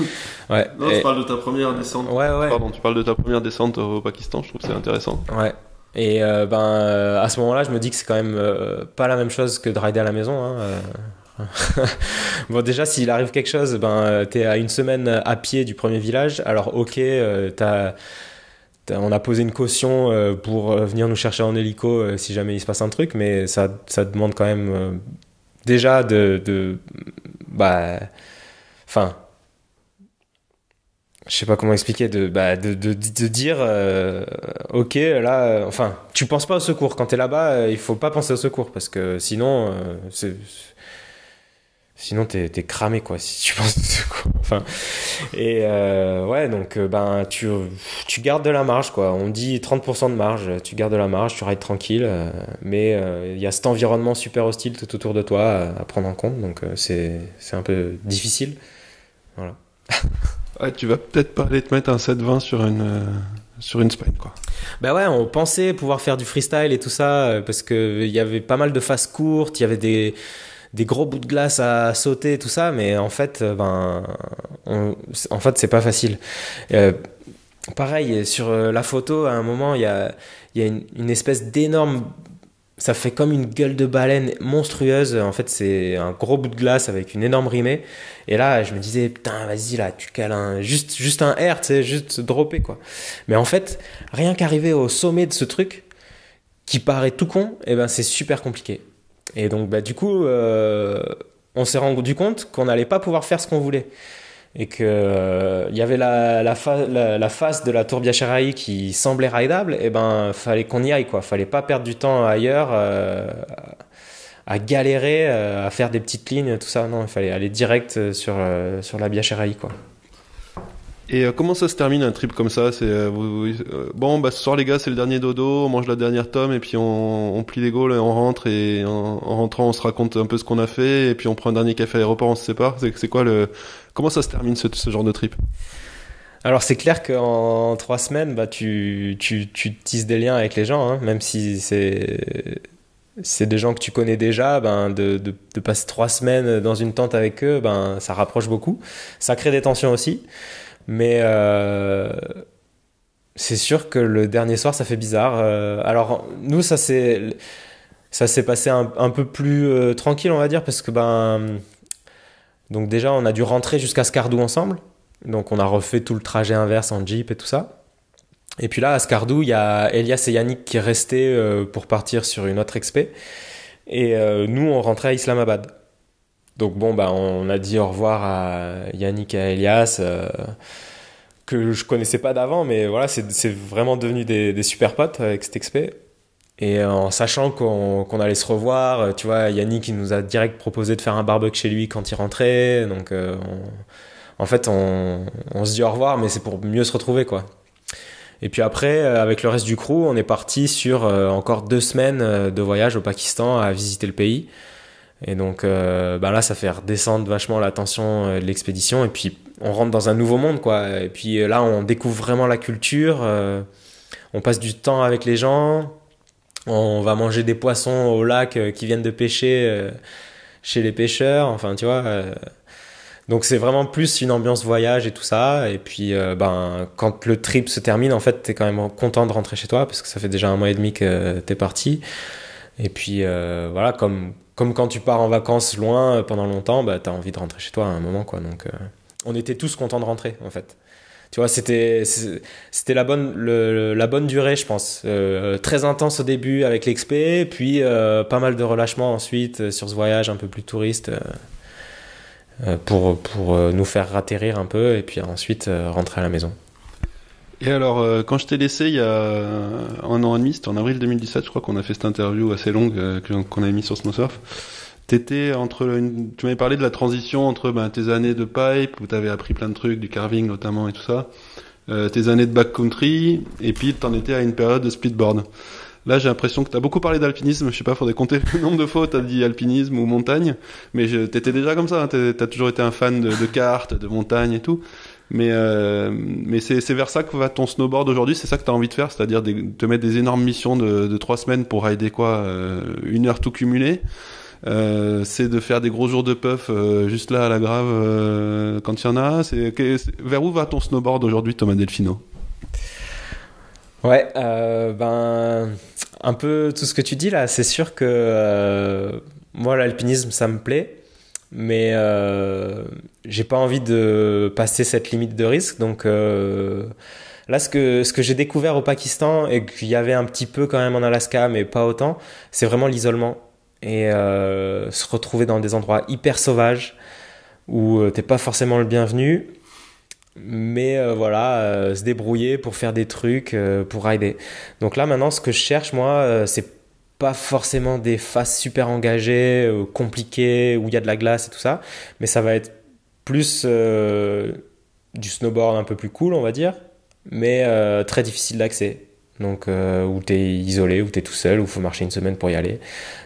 Speaker 2: Non, tu parles de ta première descente. Ouais, ouais. Pardon, tu
Speaker 1: parles de ta première descente au Pakistan. Je trouve que c'est intéressant.
Speaker 2: Ouais. Et ben à ce moment-là, je me dis que c'est quand même pas la même chose que de rider à la maison. Hein. bon, déjà, s'il arrive quelque chose, ben, euh, t'es à une semaine à pied du premier village. Alors, ok, euh, t'as on a posé une caution euh, pour venir nous chercher en hélico si jamais il se passe un truc, mais ça, ça demande quand même déjà de. de bah. Enfin. Je sais pas comment expliquer, de, bah, de, de, dire Ok, là. Enfin, tu penses pas au secours. Quand t'es là-bas, il faut pas penser au secours parce que sinon, C'est Sinon, t'es es cramé, quoi, si tu penses quoi. Enfin, et euh, ouais, donc, euh, ben, tu, tu gardes de la marge, quoi. On dit 30% de marge, tu gardes de la marge, tu rides tranquille, euh, mais il y a cet environnement super hostile tout autour de toi à, prendre en compte, donc c'est un peu difficile. Voilà. ah, tu vas peut-être pas aller te mettre un 7-20 sur
Speaker 1: une sur une quoi.
Speaker 2: Ben ouais, on pensait pouvoir faire du freestyle et tout ça parce que il y avait pas mal de phases courtes, il y avait des des gros bouts de glace à sauter, tout ça, mais en fait, euh, ben, en fait, c'est pas facile. Euh, pareil, sur euh, la photo, à un moment, il y a, y une, espèce d'énorme. Ça fait comme une gueule de baleine monstrueuse. En fait, c'est un gros bout de glace avec une énorme rimée. Et là, je me disais, putain, vas-y, là, tu cales un, juste, juste un R, tu sais, juste dropper, quoi. Mais en fait, rien qu'arriver au sommet de ce truc, qui paraît tout con, eh ben, c'est super compliqué. Et donc, bah, du coup, euh, on s'est rendu compte qu'on n'allait pas pouvoir faire ce qu'on voulait. Et qu'il euh, y avait la, face de la tour Biacharaï qui semblait raidable, et eh ben fallait qu'on y aille, quoi. Fallait pas perdre du temps ailleurs euh, à galérer, à faire des petites lignes, tout ça. Non, il fallait aller direct sur, sur la Biacharaï, quoi. Et euh, comment ça se termine un trip comme ça C'est
Speaker 1: euh, euh, bon, bah ce soir les gars, c'est le dernier dodo, on mange la dernière tome et puis on, plie les gaules et on rentre et en, rentrant on se raconte un peu ce qu'on a fait et puis on prend un dernier café à l'aéroport, on se sépare.
Speaker 2: C'est quoi le comment ça se termine ce, genre de trip alors c'est clair qu'en trois semaines, bah, tu, tu, tu, tisses des liens avec les gens, hein, même si c'est c'est des gens que tu connais déjà, ben de, de, de, passer trois semaines dans une tente avec eux, ben ça rapproche beaucoup, ça crée des tensions aussi. Mais euh, c'est sûr que le dernier soir, ça fait bizarre. Euh, alors, nous, ça s'est, ça s'est passé un, peu plus euh, tranquille, on va dire, parce que ben. Donc, déjà, on a dû rentrer jusqu'à Scardou ensemble. Donc, on a refait tout le trajet inverse en Jeep et tout ça. Et puis là, à Scardou, il y a Elias et Yannick qui restaient pour partir sur une autre expé. Et nous, on rentrait à Islamabad. Donc bon, bah, on a dit au revoir à Yannick et à Elias, euh, que je connaissais pas d'avant, mais voilà, c'est vraiment devenu des, super potes avec cet XP. Et euh, en sachant qu'on allait se revoir, euh, tu vois, Yannick il nous a direct proposé de faire un barbecue chez lui quand il rentrait. Donc en fait, on, on se dit au revoir, mais c'est pour mieux se retrouver, quoi. Et puis après, avec le reste du crew, on est parti sur encore deux semaines de voyage au Pakistan à visiter le pays. Et donc euh, bah là, ça fait redescendre vachement la tension euh, de l'expédition. Et puis, on rentre dans un nouveau monde, quoi. Et puis euh, là, on découvre vraiment la culture. on passe du temps avec les gens. On va manger des poissons au lac qui viennent de pêcher chez les pêcheurs. Enfin, tu vois. donc c'est vraiment plus une ambiance voyage et tout ça. Et puis ben quand le trip se termine, en fait, t'es quand même content de rentrer chez toi parce que ça fait déjà un mois et demi que t'es parti. Et puis voilà, comme comme quand tu pars en vacances loin euh, pendant longtemps, bah, tu as envie de rentrer chez toi à un moment. Quoi. Donc, euh, on était tous contents de rentrer, en fait. Tu vois, c'était, c'était la, bonne, la bonne durée, je pense. Euh, très intense au début avec l'XP, puis pas mal de relâchement ensuite sur ce voyage un peu plus touriste pour, pour nous faire atterrir un peu et puis ensuite rentrer à la maison. Et
Speaker 1: alors, euh, quand je t'ai laissé il y a un an et demi, c'était en avril 2017, je crois qu'on a fait cette interview assez longue euh, qu'on avait mis sur Snowsurf. T'étais entre, tu m'avais parlé de la transition entre ben, tes années de pipe où t'avais appris plein de trucs, du carving notamment et tout ça, euh, tes années de backcountry, et puis t'en étais à une période de splitboard. Là, j'ai l'impression que t'as beaucoup parlé d'alpinisme. Je sais pas, faudrait compter le nombre de fois t'as dit alpinisme ou montagne, mais je... t'étais déjà comme ça. Hein, t'as toujours été un fan de, de cartes, de montagne et tout. Mais, euh, mais c'est vers ça que va ton snowboard aujourd'hui, c'est ça que tu as envie de faire, c'est-à-dire te mettre des énormes missions de, de 3 semaines pour rider quoi, euh, une heure tout cumulé. Euh, c'est de faire des gros jours de puff euh, juste là à la grave euh, quand il y en a. vers où va ton snowboard aujourd'hui, Thomas Delfino
Speaker 2: Ouais, ben un peu tout ce que tu dis là, c'est sûr que moi l'alpinisme ça me plaît mais euh, j'ai pas envie de passer cette limite de risque. Donc euh, là, ce que, ce que j'ai découvert au Pakistan et qu'il y avait un petit peu quand même en Alaska, mais pas autant, c'est vraiment l'isolement et euh, se retrouver dans des endroits hyper sauvages où t'es pas forcément le bienvenu. Mais voilà, se débrouiller pour faire des trucs, pour rider. Donc là maintenant, ce que je cherche moi, c'est pas forcément des faces super engagées, euh, compliquées, où il y a de la glace et tout ça, mais ça va être plus euh, du snowboard un peu plus cool, on va dire, mais euh, très difficile d'accès. Donc, où tu es isolé, où tu es tout seul, où il faut marcher une semaine pour y aller.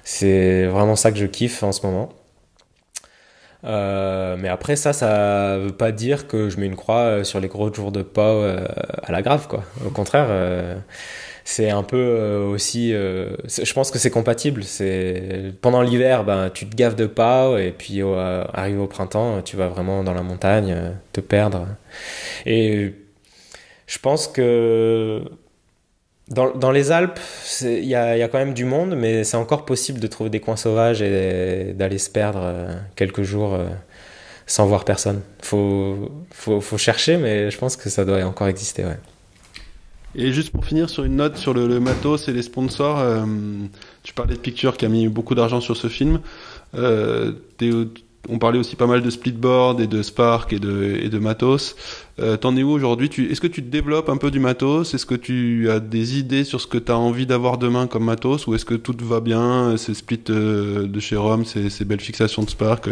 Speaker 2: C'est vraiment ça que je kiffe en ce moment. mais après ça, ça veut pas dire que je mets une croix sur les gros jours de pas à la grave, quoi. Au contraire, c'est un peu euh, aussi. Euh, je pense que c'est compatible. C'est pendant l'hiver, ben tu te gaves de pas, et puis euh, arrive au printemps, tu vas vraiment dans la montagne, te perdre. Et je pense que dans, dans les Alpes, il y, a, quand même du monde, mais c'est encore possible de trouver des coins sauvages et d'aller se perdre quelques jours sans voir personne. Faut, faut, faut chercher, mais je pense que ça doit encore exister, ouais.
Speaker 1: Et juste pour finir sur une note sur le, matos et les sponsors, euh, tu parlais de Picture qui a mis beaucoup d'argent sur ce film. Euh, on parlait aussi pas mal de Splitboard et de Spark et de, matos. Euh, t'en es où aujourd'hui Est-ce que tu développes un peu du matos Est-ce que tu as des idées sur ce que tu as envie d'avoir demain comme matos Ou est-ce que tout va bien Ces splits de chez Rome, ces, belles fixations de Spark,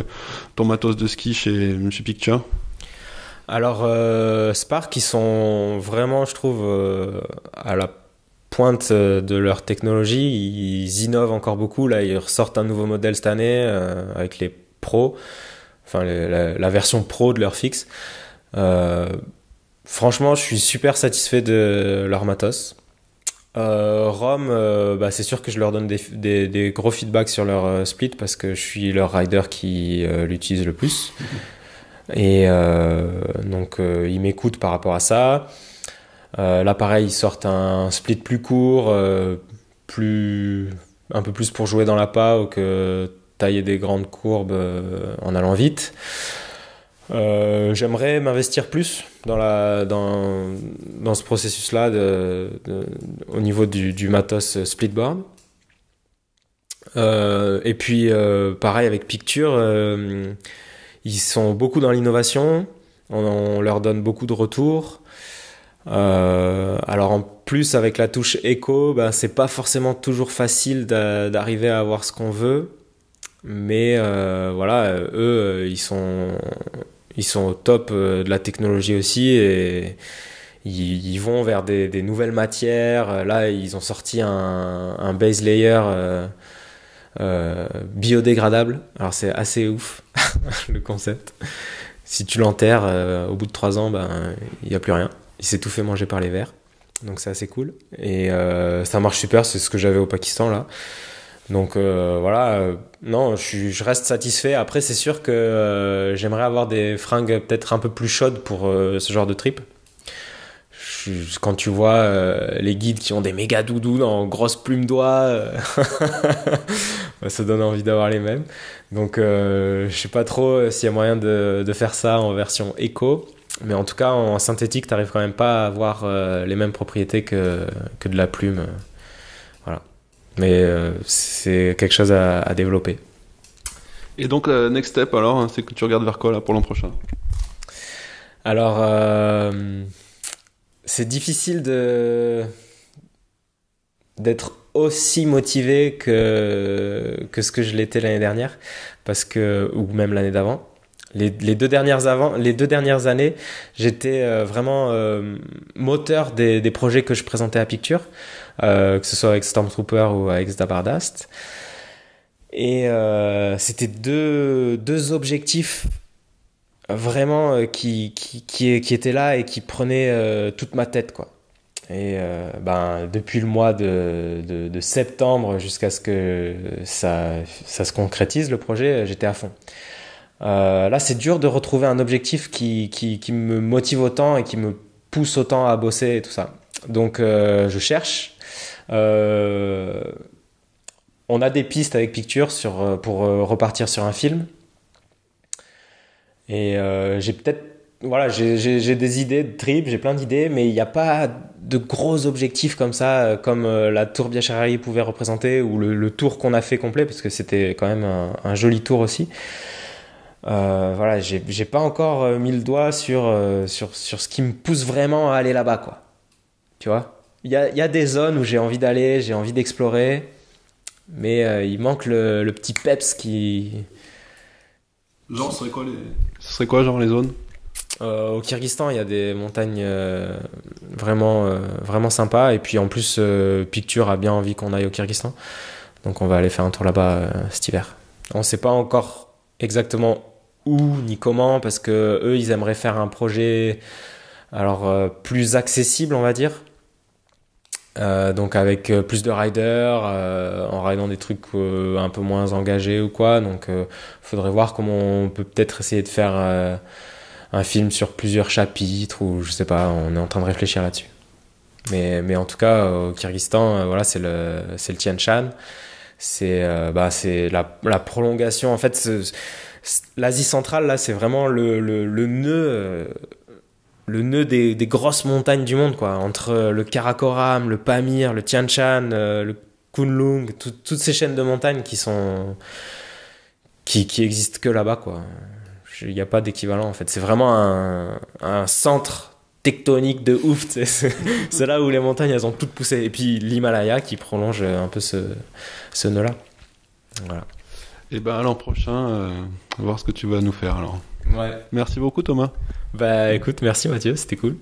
Speaker 1: ton matos de ski chez,
Speaker 2: chez Picture alors, euh, Spark, ils sont vraiment, je trouve, euh, à la pointe euh, de leur technologie. Ils innovent encore beaucoup. Là, ils ressortent un nouveau modèle cette année avec les Pro, enfin la, version Pro de leur fixe. franchement, je suis super satisfait de leur matos. Rome, bah, c'est sûr que je leur donne des gros feedbacks sur leur split parce que je suis leur rider qui l'utilise le plus. Et euh, donc, euh, il m'écoute par rapport à ça. Euh, là, pareil, ils sortent un split plus court, plus, un peu plus pour jouer dans la ou que tailler des grandes courbes en allant vite. j'aimerais m'investir plus dans, la, dans, dans ce processus-là au niveau du, matos splitboard. et puis, pareil avec Picture, ils sont beaucoup dans l'innovation, on, leur donne beaucoup de retours. Euh, alors en plus avec la touche éco, ben, c'est pas forcément toujours facile d'arriver à avoir ce qu'on veut, mais euh, voilà, euh, eux ils sont ils sont au top de la technologie aussi et ils, vont vers des, nouvelles matières. Là ils ont sorti un, base layer. Euh, biodégradable. Alors c'est assez ouf le concept. Si tu l'enterres, euh, au bout de 3 ans, ben, il n'y a plus rien. Il s'est tout fait manger par les vers. Donc c'est assez cool. Et euh, ça marche super, c'est ce que j'avais au Pakistan là. Donc voilà, non, je, je, reste satisfait. Après, c'est sûr que j'aimerais avoir des fringues peut-être un peu plus chaudes pour ce genre de trip quand tu vois euh, les guides qui ont des méga doudous dans grosses plumes d'oie, euh, bah, ça donne envie d'avoir les mêmes. Donc je euh, je sais pas trop s'il y a moyen de, faire ça en version éco, mais en tout cas en synthétique, n'arrives quand même pas à avoir les mêmes propriétés que, que de la plume. Voilà. Mais c'est quelque chose à, développer.
Speaker 1: Et donc, next step alors, hein, c'est que tu regardes vers quoi là pour l'an
Speaker 2: prochain Alors c'est difficile de d'être aussi motivé que que ce que je l'étais l'année dernière parce que ou même l'année d'avant les, deux dernières avant les deux dernières années j'étais euh, vraiment euh, moteur des, projets que je présentais à Picture euh, que ce soit avec Stormtrooper ou avec Dabardast et c'était deux deux objectifs vraiment euh, qui, qui, qui, qui, était là et qui prenait euh, toute ma tête quoi. Et euh, ben, depuis le mois de, de, septembre jusqu'à ce que ça, ça, se concrétise, le projet, j'étais à fond. là, c'est dur de retrouver un objectif qui, qui, me motive autant et qui me pousse autant à bosser et tout ça. Donc, je cherche. on a des pistes avec Picture sur, pour repartir sur un film. Et euh, j'ai peut-être, voilà, j'ai des idées de trip, j'ai plein d'idées, mais il n'y a pas de gros objectifs comme ça, euh, comme euh, la Tour Biacharari pouvait représenter ou le, tour qu'on a fait complet, parce que c'était quand même un, joli tour aussi. voilà, j'ai pas encore mis le doigt sur, sur, sur ce qui me pousse vraiment à aller là-bas, quoi. Tu vois Il y a, y a, des zones où j'ai envie d'aller, j'ai envie d'explorer, mais il manque le, le, petit peps qui.
Speaker 1: Genre, c'est quoi les,
Speaker 2: ce serait quoi, genre, les zones euh, au Kyrgyzstan, il y a des montagnes euh, vraiment, euh, vraiment sympas. Et puis en plus, Picture a bien envie qu'on aille au Kyrgyzstan. Donc on va aller faire un tour là-bas cet hiver. On ne sait pas encore exactement où ni comment parce que eux, ils aimeraient faire un projet alors plus accessible, on va dire. Euh, donc avec euh, plus de riders, euh, en ridant des trucs un peu moins engagés ou quoi. Donc faudrait voir comment on peut peut-être essayer de faire un film sur plusieurs chapitres ou je sais pas. On est en train de réfléchir là-dessus. Mais, mais en tout cas au Kyrgyzstan, voilà, c'est le c'est le Tian Shan. C'est bah c'est la, la prolongation en fait. L'Asie centrale là, c'est vraiment le, le, le nœud le nœud des, grosses montagnes du monde, quoi. Entre euh, le Karakoram, le Pamir, le Tian Shan, euh, le Kunlung, toutes ces chaînes de montagnes qui sont. qui, existent que là-bas, quoi. Il n'y a pas d'équivalent, en fait. C'est vraiment un, centre tectonique de ouf. C'est là où les montagnes, elles ont toutes poussé. Et puis l'Himalaya qui prolonge euh, un peu ce, ce nœud-là. Voilà. Et eh ben l'an prochain, va voir ce que tu vas nous faire alors. Ouais.
Speaker 1: Merci beaucoup Thomas. Bah écoute, merci Mathieu, c'était cool.